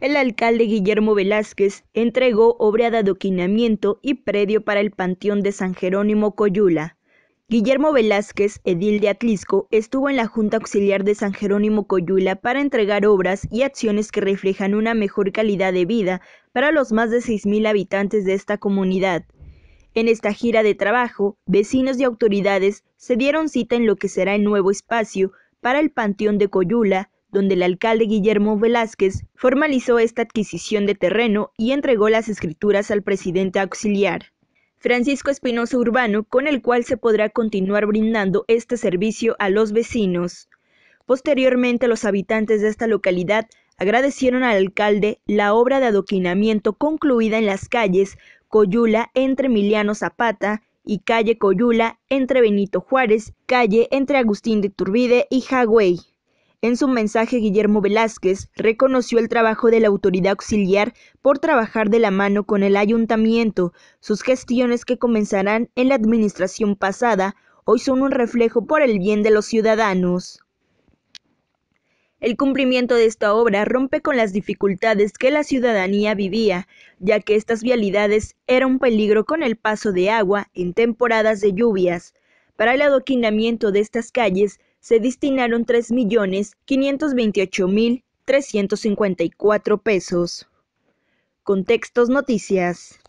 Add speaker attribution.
Speaker 1: el alcalde Guillermo Velázquez entregó obra de adoquinamiento y predio para el Panteón de San Jerónimo Coyula. Guillermo Velázquez, edil de Atlisco, estuvo en la Junta Auxiliar de San Jerónimo Coyula para entregar obras y acciones que reflejan una mejor calidad de vida para los más de 6.000 habitantes de esta comunidad. En esta gira de trabajo, vecinos y autoridades se dieron cita en lo que será el nuevo espacio para el Panteón de Coyula, donde el alcalde Guillermo Velázquez formalizó esta adquisición de terreno y entregó las escrituras al presidente auxiliar, Francisco Espinosa Urbano, con el cual se podrá continuar brindando este servicio a los vecinos. Posteriormente, los habitantes de esta localidad agradecieron al alcalde la obra de adoquinamiento concluida en las calles Coyula entre Emiliano Zapata y calle Coyula entre Benito Juárez, calle entre Agustín de Turbide y Hagüey. En su mensaje, Guillermo Velázquez reconoció el trabajo de la autoridad auxiliar por trabajar de la mano con el ayuntamiento. Sus gestiones que comenzarán en la administración pasada hoy son un reflejo por el bien de los ciudadanos. El cumplimiento de esta obra rompe con las dificultades que la ciudadanía vivía, ya que estas vialidades eran un peligro con el paso de agua en temporadas de lluvias. Para el adoquinamiento de estas calles se destinaron 3.528.354 pesos. Contextos Noticias.